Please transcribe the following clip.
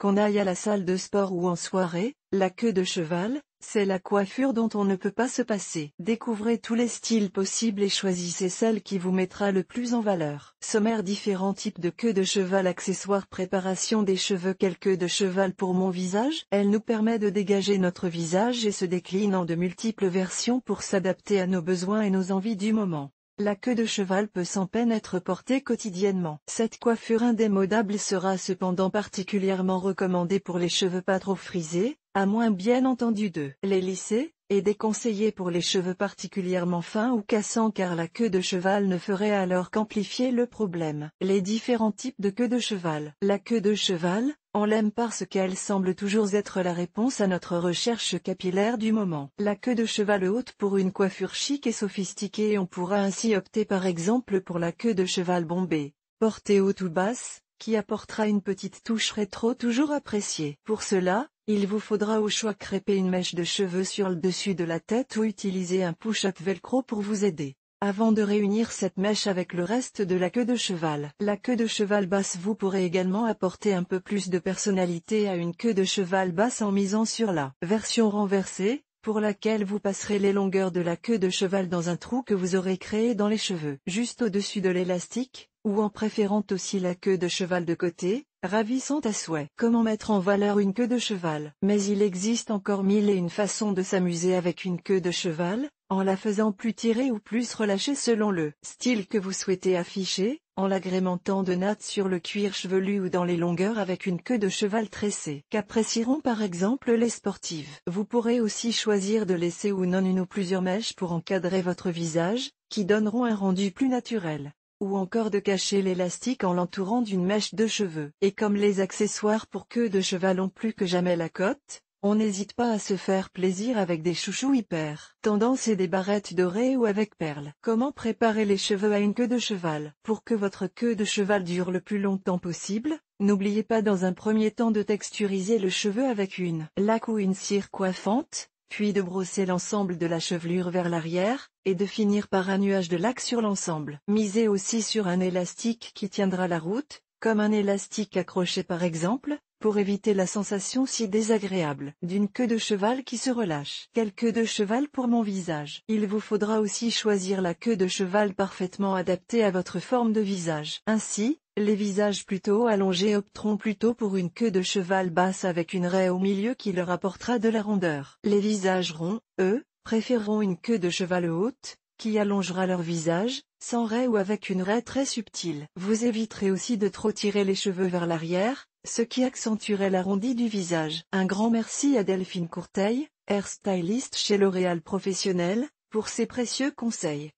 Qu'on aille à la salle de sport ou en soirée, la queue de cheval, c'est la coiffure dont on ne peut pas se passer. Découvrez tous les styles possibles et choisissez celle qui vous mettra le plus en valeur. Sommaire différents types de queue de cheval Accessoires Préparation des cheveux Quelle queue de cheval pour mon visage Elle nous permet de dégager notre visage et se décline en de multiples versions pour s'adapter à nos besoins et nos envies du moment. La queue de cheval peut sans peine être portée quotidiennement. Cette coiffure indémodable sera cependant particulièrement recommandée pour les cheveux pas trop frisés, à moins bien entendu de les lisser, et déconseillée pour les cheveux particulièrement fins ou cassants car la queue de cheval ne ferait alors qu'amplifier le problème. Les différents types de queue de cheval. La queue de cheval, on l'aime parce qu'elle semble toujours être la réponse à notre recherche capillaire du moment. La queue de cheval haute pour une coiffure chic et sophistiquée on pourra ainsi opter par exemple pour la queue de cheval bombée, portée haute ou basse, qui apportera une petite touche rétro toujours appréciée. Pour cela, il vous faudra au choix crêper une mèche de cheveux sur le dessus de la tête ou utiliser un push-up velcro pour vous aider avant de réunir cette mèche avec le reste de la queue de cheval. La queue de cheval basse vous pourrez également apporter un peu plus de personnalité à une queue de cheval basse en misant sur la version renversée, pour laquelle vous passerez les longueurs de la queue de cheval dans un trou que vous aurez créé dans les cheveux, juste au-dessus de l'élastique, ou en préférant aussi la queue de cheval de côté, ravissant à souhait. Comment mettre en valeur une queue de cheval Mais il existe encore mille et une façons de s'amuser avec une queue de cheval, en la faisant plus tirer ou plus relâcher selon le style que vous souhaitez afficher, en l'agrémentant de nattes sur le cuir chevelu ou dans les longueurs avec une queue de cheval tressée, qu'apprécieront par exemple les sportives. Vous pourrez aussi choisir de laisser ou non une ou plusieurs mèches pour encadrer votre visage, qui donneront un rendu plus naturel ou encore de cacher l'élastique en l'entourant d'une mèche de cheveux. Et comme les accessoires pour queue de cheval ont plus que jamais la cote, on n'hésite pas à se faire plaisir avec des chouchous hyper tendance et des barrettes dorées ou avec perles. Comment préparer les cheveux à une queue de cheval Pour que votre queue de cheval dure le plus longtemps possible, n'oubliez pas dans un premier temps de texturiser le cheveu avec une laque ou une cire coiffante, puis de brosser l'ensemble de la chevelure vers l'arrière, et de finir par un nuage de laque sur l'ensemble. Misez aussi sur un élastique qui tiendra la route, comme un élastique accroché par exemple, pour éviter la sensation si désagréable d'une queue de cheval qui se relâche. Quelle queue de cheval pour mon visage Il vous faudra aussi choisir la queue de cheval parfaitement adaptée à votre forme de visage. Ainsi, les visages plutôt allongés opteront plutôt pour une queue de cheval basse avec une raie au milieu qui leur apportera de la rondeur. Les visages ronds, eux, préféreront une queue de cheval haute, qui allongera leur visage, sans raie ou avec une raie très subtile. Vous éviterez aussi de trop tirer les cheveux vers l'arrière, ce qui accentuerait l'arrondi du visage. Un grand merci à Delphine Courteil, hairstyliste chez L'Oréal Professionnel, pour ses précieux conseils.